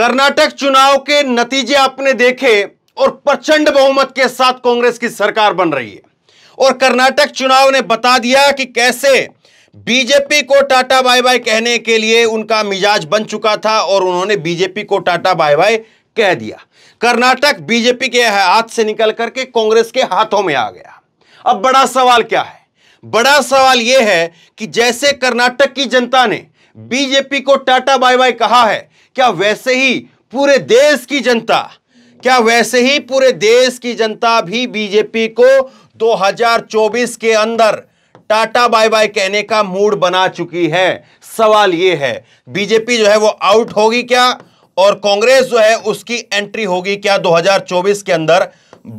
कर्नाटक चुनाव के नतीजे आपने देखे और प्रचंड बहुमत के साथ कांग्रेस की सरकार बन रही है और कर्नाटक चुनाव ने बता दिया कि कैसे बीजेपी को टाटा बाय बाय कहने के लिए उनका मिजाज बन चुका था और उन्होंने बीजेपी को टाटा बाय बाय कह दिया कर्नाटक बीजेपी के हाथ से निकल करके कांग्रेस के हाथों में आ गया अब बड़ा सवाल क्या है बड़ा सवाल यह है कि जैसे कर्नाटक की जनता ने बीजेपी को टाटा बाय बाय कहा है क्या वैसे ही पूरे देश की जनता क्या वैसे ही पूरे देश की जनता भी बीजेपी को 2024 के अंदर टाटा बाय बाय कहने का मूड बना चुकी है सवाल यह है बीजेपी जो है वो आउट होगी क्या और कांग्रेस जो है उसकी एंट्री होगी क्या 2024 के अंदर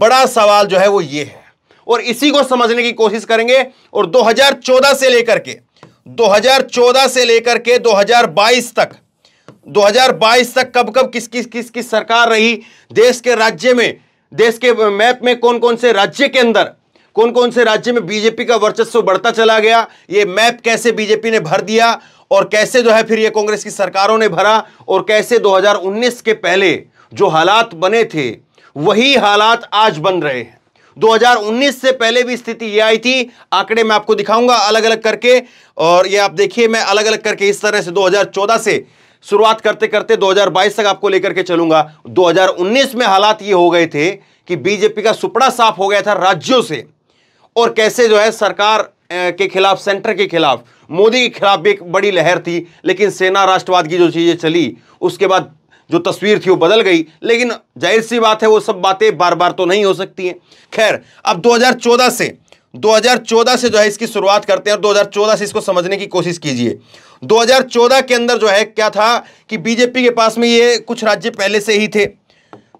बड़ा सवाल जो है वो ये है और इसी को समझने की कोशिश करेंगे और 2014 से लेकर के 2014 से लेकर के 2022 तक 2022 तक कब कब किस किस किस किस सरकार रही देश के राज्य में देश के मैप में कौन कौन से राज्य के अंदर कौन कौन से राज्य में बीजेपी का वर्चस्व बढ़ता चला गया ये मैप कैसे बीजेपी ने भर दिया और कैसे जो है फिर ये कांग्रेस की सरकारों ने भरा और कैसे 2019 के पहले जो हालात बने थे वही हालात आज बन रहे हैं 2019 से पहले भी स्थिति ये आई थी आंकड़े मैं आपको दिखाऊंगा अलग अलग करके और ये आप देखिए मैं अलग अलग करके इस तरह से 2014 से शुरुआत करते करते 2022 तक आपको लेकर के चलूंगा 2019 में हालात ये हो गए थे कि बीजेपी का सुपड़ा साफ हो गया था राज्यों से और कैसे जो है सरकार के खिलाफ सेंटर के खिलाफ मोदी के खिलाफ भी एक बड़ी लहर थी लेकिन सेना राष्ट्रवाद की जो चीज़ें चली उसके बाद जो तस्वीर थी वो बदल गई लेकिन जाहिर सी बात है वो सब बातें बार बार तो नहीं हो सकती हैं खैर अब 2014 से 2014 से जो है इसकी शुरुआत करते हैं और 2014 से इसको समझने की कोशिश कीजिए 2014 के अंदर जो है क्या था कि बीजेपी के पास में ये कुछ राज्य पहले से ही थे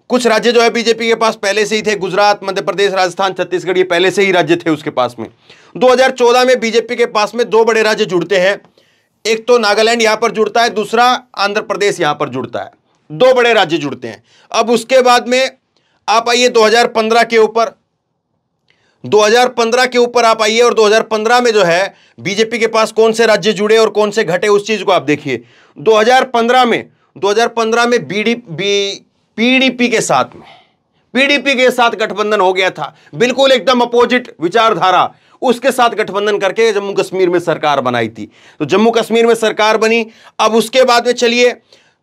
कुछ राज्य जो है बीजेपी के पास पहले से ही थे गुजरात मध्य प्रदेश राजस्थान छत्तीसगढ़ ये पहले से ही राज्य थे उसके पास में 2014 में बीजेपी के पास में दो बड़े राज्य जुड़ते हैं एक तो नागालैंड यहां पर जुड़ता है दूसरा आंध्र प्रदेश यहां पर जुड़ता है दो बड़े राज्य जुड़ते हैं अब उसके बाद में आप आइए 2015 के ऊपर 2015 के ऊपर आप आइए और 2015 में जो है बीजेपी के पास कौन से राज्य जुड़े और कौन से घटे उस चीज़ को आप देखिए 2015 में 2015 में बीडी बी पीडीपी के साथ में पीडीपी के साथ गठबंधन हो गया था बिल्कुल एकदम अपोजिट विचारधारा उसके साथ गठबंधन करके जम्मू कश्मीर में सरकार बनाई थी तो जम्मू कश्मीर में सरकार बनी अब उसके बाद में चलिए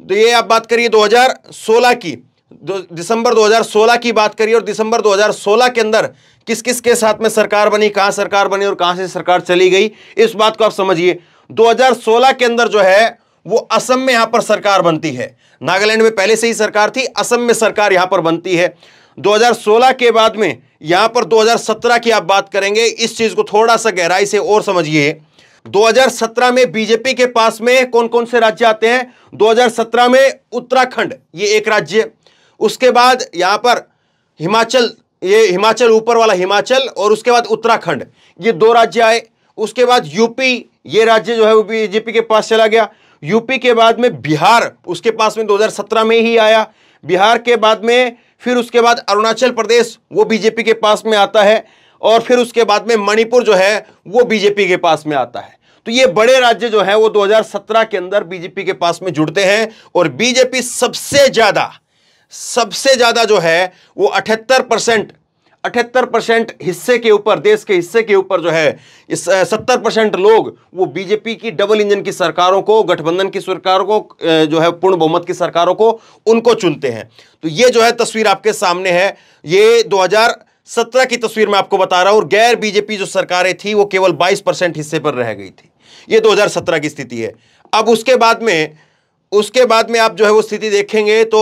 तो ये आप बात करिए दो की दिसंबर 2016 की बात करिए और दिसंबर 2016 के अंदर किस किस के साथ में सरकार बनी कहां सरकार बनी और कहां से सरकार चली गई इस बात को आप समझिए 2016 के अंदर जो है वो असम में यहां पर सरकार बनती है नागालैंड में पहले से ही सरकार थी असम में सरकार यहां पर बनती है 2016 के बाद में यहां पर 2017 की आप बात करेंगे इस चीज़ को थोड़ा सा गहराई से और समझिए 2017 में बीजेपी के पास में कौन कौन से राज्य आते हैं 2017 में उत्तराखंड ये एक राज्य उसके बाद यहां पर हिमाचल ये हिमाचल ऊपर वाला हिमाचल और उसके बाद उत्तराखंड ये दो राज्य आए उसके बाद यूपी ये राज्य जो है वो बीजेपी के पास चला गया यूपी के बाद में बिहार उसके पास में 2017 में ही आया बिहार के बाद में फिर उसके बाद अरुणाचल प्रदेश वो बीजेपी के पास में आता है और फिर उसके बाद में मणिपुर जो है वो बीजेपी के पास में आता है तो ये बड़े राज्य जो है वो 2017 के अंदर बीजेपी के पास में जुड़ते हैं और बीजेपी सबसे ज़्यादा सबसे ज़्यादा जो है वो अठहत्तर परसेंट अठहत्तर परसेंट हिस्से के ऊपर देश के हिस्से के ऊपर जो है इस सत्तर परसेंट लोग वो बीजेपी की डबल इंजन की सरकारों को गठबंधन की सरकारों को जो है पूर्ण बहुमत की सरकारों को उनको चुनते हैं तो ये जो है तस्वीर आपके सामने है ये सत्रह की तस्वीर मैं आपको बता रहा हूं और गैर बीजेपी जो सरकारें थी वो केवल बाईस परसेंट हिस्से पर रह गई थी ये 2017 की स्थिति है अब उसके बाद में उसके बाद में आप जो है वो स्थिति देखेंगे तो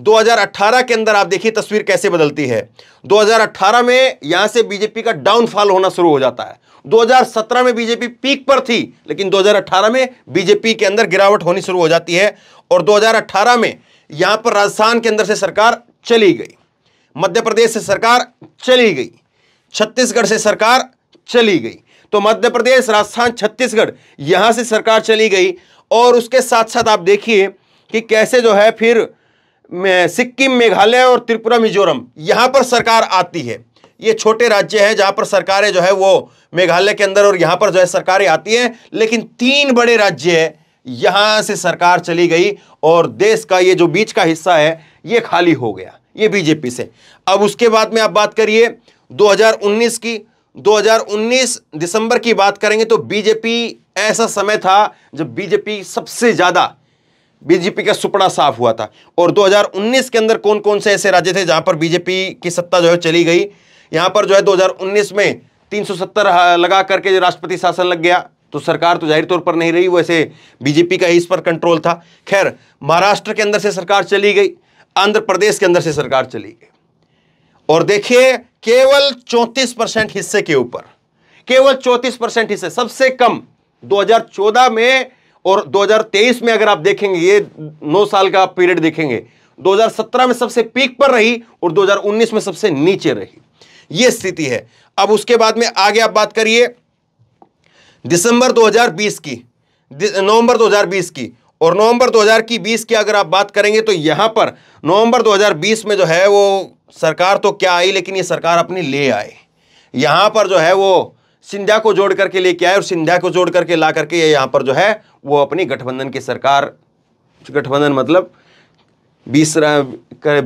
2018 के अंदर आप देखिए तस्वीर कैसे बदलती है 2018 में यहां से बीजेपी का डाउनफॉल होना शुरू हो जाता है 2017 में बीजेपी पीक पर थी लेकिन 2018 में बीजेपी के अंदर गिरावट होनी शुरू हो जाती है और 2018 में यहां पर राजस्थान के अंदर से सरकार चली गई मध्य प्रदेश से सरकार चली गई छत्तीसगढ़ से सरकार चली गई तो मध्य प्रदेश राजस्थान छत्तीसगढ़ यहां से सरकार चली गई और उसके साथ साथ आप देखिए कि कैसे जो है फिर सिक्किम मेघालय और त्रिपुरा मिजोरम यहाँ पर सरकार आती है ये छोटे राज्य हैं जहाँ पर सरकारें जो है वो मेघालय के अंदर और यहाँ पर जो है सरकारें आती हैं लेकिन तीन बड़े राज्य हैं यहाँ से सरकार चली गई और देश का ये जो बीच का हिस्सा है ये खाली हो गया ये बीजेपी से अब उसके बाद में आप बात करिए 2019 की 2019 दिसंबर की बात करेंगे तो बीजेपी ऐसा समय था जब बीजेपी सबसे ज़्यादा बीजेपी का सुपड़ा साफ हुआ था और 2019 के अंदर कौन कौन से ऐसे राज्य थे जहां पर बीजेपी की सत्ता जो है चली गई यहां पर जो है 2019 में 370 हाँ, लगा करके राष्ट्रपति शासन लग गया तो सरकार तो जाहिर तौर पर नहीं रही वैसे बीजेपी का ही इस पर कंट्रोल था खैर महाराष्ट्र के अंदर से सरकार चली गई आंध्र प्रदेश के अंदर से सरकार चली गई और देखिए केवल चौंतीस परसेंट हिस्से के ऊपर केवल चौंतीस परसेंट हिस्से सबसे कम 2014 में और 2023 में अगर आप देखेंगे ये नौ साल का पीरियड देखेंगे 2017 में सबसे पीक पर रही और 2019 में सबसे नीचे रही ये स्थिति है अब उसके बाद में आगे आप बात करिए दिसंबर 2020 की नवंबर 2020 की और नवंबर 2020 की 20 की अगर आप बात करेंगे तो यहां पर नवंबर 2020 में जो है वो सरकार तो क्या आई लेकिन ये सरकार अपनी ले आई यहां पर जो है वो सिंधिया को जोड़ करके लेके आए और सिंधिया को जोड़ करके ला करके ये यहाँ पर जो है वो अपनी गठबंधन की सरकार गठबंधन मतलब बीस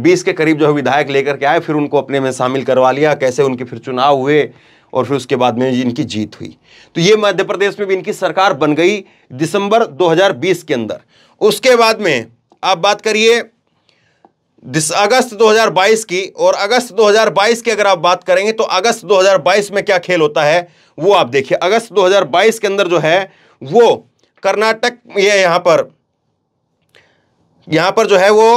बीस के करीब जो है विधायक लेकर के आए फिर उनको अपने में शामिल करवा लिया कैसे उनके फिर चुनाव हुए और फिर उसके बाद में इनकी जीत हुई तो ये मध्य प्रदेश में भी इनकी सरकार बन गई दिसंबर 2020 के अंदर उसके बाद में आप बात करिए अगस्त 2022 की और अगस्त 2022 की अगर आप बात करेंगे तो अगस्त 2022 में क्या खेल होता है वो आप देखिए अगस्त 2022 के अंदर जो है वो कर्नाटक ये यहां पर यहाँ पर जो है वो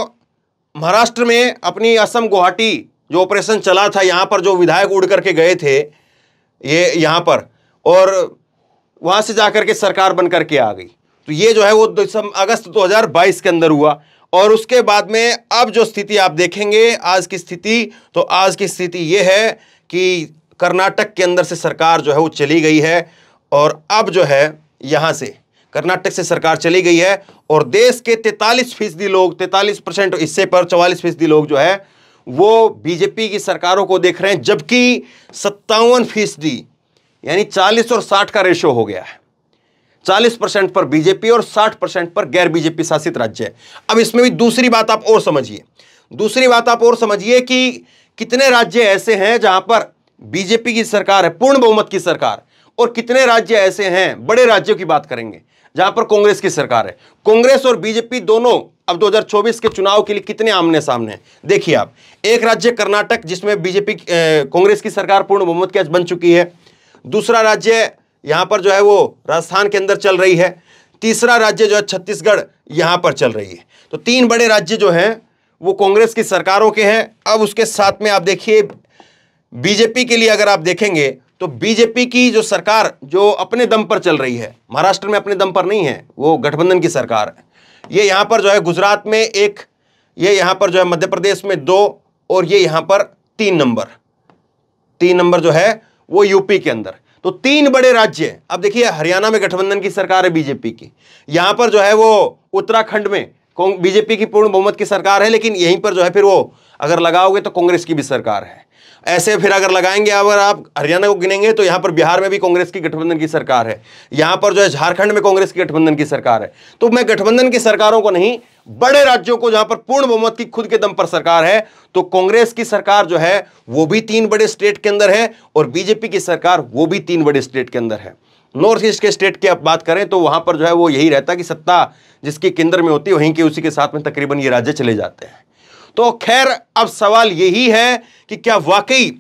महाराष्ट्र में अपनी असम गुवाहाटी जो ऑपरेशन चला था यहां पर जो विधायक उड़ करके गए थे ये यहां पर और वहां से जाकर के सरकार बनकर के आ गई तो ये जो है वो अगस्त दो के अंदर हुआ और उसके बाद में अब जो स्थिति आप देखेंगे आज की स्थिति तो आज की स्थिति ये है कि कर्नाटक के अंदर से सरकार जो है वो चली गई है और अब जो है यहाँ से कर्नाटक से सरकार चली गई है और देश के तैतालीस फीसदी लोग तैतालीस परसेंट इससे पर चौवालीस फीसदी लोग जो है वो बीजेपी की सरकारों को देख रहे हैं जबकि सत्तावन फीसदी यानी चालीस और साठ का रेशो हो गया है 40 परसेंट पर बीजेपी और 60 परसेंट पर गैर बीजेपी शासित राज्य है अब इसमें भी दूसरी बात आप और समझिए दूसरी बात आप और समझिए कि कितने राज्य ऐसे हैं जहां पर बीजेपी की सरकार है पूर्ण बहुमत की सरकार और कितने राज्य ऐसे हैं बड़े राज्यों की बात करेंगे जहां पर कांग्रेस की सरकार है कांग्रेस और बीजेपी दोनों अब 2024 के चुनाव के लिए कितने आमने सामने देखिए आप एक राज्य कर्नाटक जिसमें बीजेपी कांग्रेस की सरकार पूर्ण बहुमत की बन चुकी है दूसरा राज्य यहां पर जो है वो राजस्थान के अंदर चल रही है तीसरा राज्य जो है छत्तीसगढ़ यहां पर चल रही है तो तीन बड़े राज्य जो हैं वो कांग्रेस की सरकारों के हैं अब उसके साथ में आप देखिए बीजेपी के लिए अगर आप देखेंगे तो बीजेपी की जो सरकार जो अपने दम पर चल रही है महाराष्ट्र में अपने दम पर नहीं है वो गठबंधन की सरकार है ये यहाँ पर जो है गुजरात में एक ये यहाँ पर जो है मध्य प्रदेश में दो और ये यहाँ पर तीन नंबर तीन नंबर जो है वो यूपी के अंदर तो तीन बड़े राज्य अब देखिए हरियाणा में गठबंधन की सरकार है बीजेपी की यहां पर जो है वो उत्तराखंड में बीजेपी की पूर्ण बहुमत की सरकार है लेकिन यहीं पर जो है फिर वो अगर लगाओगे तो कांग्रेस की भी सरकार है ऐसे फिर अगर लगाएंगे अगर आप हरियाणा को गिनेंगे तो यहां पर बिहार में भी कांग्रेस की गठबंधन की सरकार है यहां पर जो है झारखंड में कांग्रेस की गठबंधन की सरकार है तो मैं गठबंधन की सरकारों को नहीं बड़े राज्यों को जहां पर पूर्ण बहुमत की खुद के दम पर सरकार है तो कांग्रेस की सरकार जो है वो भी तीन बड़े स्टेट के अंदर है और बीजेपी की सरकार वो भी तीन बड़े स्टेट के अंदर है नॉर्थ ईस्ट के स्टेट की आप बात करें तो वहां पर जो है वो यही रहता कि सत्ता जिसकी केंद्र में होती है वहीं के उसी के साथ में तकरीबन ये राज्य चले जाते हैं तो खैर अब सवाल यही है कि क्या वाकई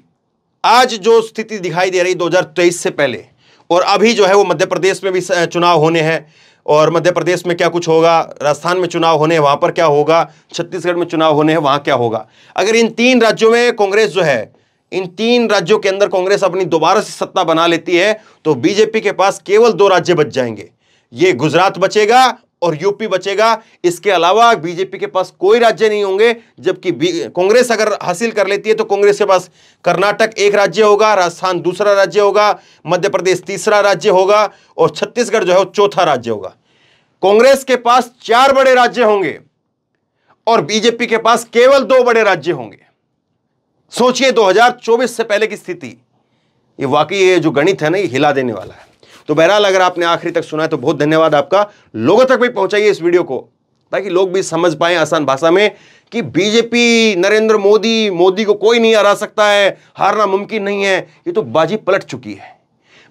आज जो स्थिति दिखाई दे रही 2023 से पहले और अभी जो है वो मध्य प्रदेश में भी चुनाव होने हैं और मध्य प्रदेश में क्या कुछ होगा राजस्थान में चुनाव होने हैं वहाँ पर क्या होगा छत्तीसगढ़ में चुनाव होने हैं वहाँ क्या होगा अगर इन तीन राज्यों में कांग्रेस जो है इन तीन राज्यों के अंदर कांग्रेस अपनी दोबारा से सत्ता बना लेती है तो बीजेपी के पास केवल दो राज्य बच जाएंगे ये गुजरात बचेगा और यूपी बचेगा इसके अलावा बीजेपी के पास कोई राज्य नहीं होंगे जबकि कांग्रेस अगर हासिल कर लेती है तो कांग्रेस के पास कर्नाटक एक राज्य होगा राजस्थान दूसरा राज्य होगा मध्य प्रदेश तीसरा राज्य होगा और छत्तीसगढ़ जो है चौथा राज्य होगा कांग्रेस के पास चार बड़े राज्य होंगे और बीजेपी के पास केवल दो बड़े राज्य होंगे सोचिए 2024 से पहले की स्थिति ये वाकई ये जो गणित है ना ये हिला देने वाला है तो बहरहाल अगर आपने आखिरी तक सुना है तो बहुत धन्यवाद आपका लोगों तक भी पहुंचाइए इस वीडियो को ताकि लोग भी समझ पाए आसान भाषा में कि बीजेपी नरेंद्र मोदी मोदी को कोई नहीं हरा सकता है हारना मुमकिन नहीं है ये तो बाजी पलट चुकी है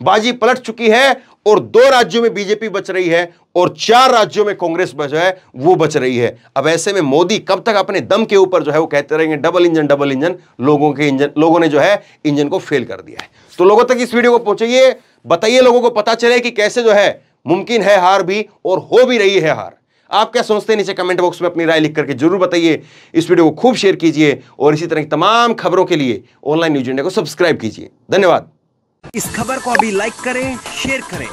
बाजी पलट चुकी है और दो राज्यों में बीजेपी बच रही है और चार राज्यों में कांग्रेस बच है वो बच रही है अब ऐसे में मोदी कब तक अपने दम के ऊपर जो है वो कहते रहेंगे डबल इंजन डबल इंजन लोगों के इंजन लोगों ने जो है इंजन को फेल कर दिया है तो लोगों तक इस वीडियो को पहुंचाइए बताइए लोगों को पता चले कि कैसे जो है मुमकिन है हार भी और हो भी रही है हार आप क्या सोचते हैं नीचे कमेंट बॉक्स में अपनी राय लिख करके जरूर बताइए इस वीडियो को खूब शेयर कीजिए और इसी तरह की तमाम खबरों के लिए ऑनलाइन न्यूज इंडिया को सब्सक्राइब कीजिए धन्यवाद इस खबर को अभी लाइक करें शेयर करें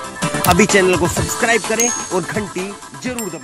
अभी चैनल को सब्सक्राइब करें और घंटी जरूर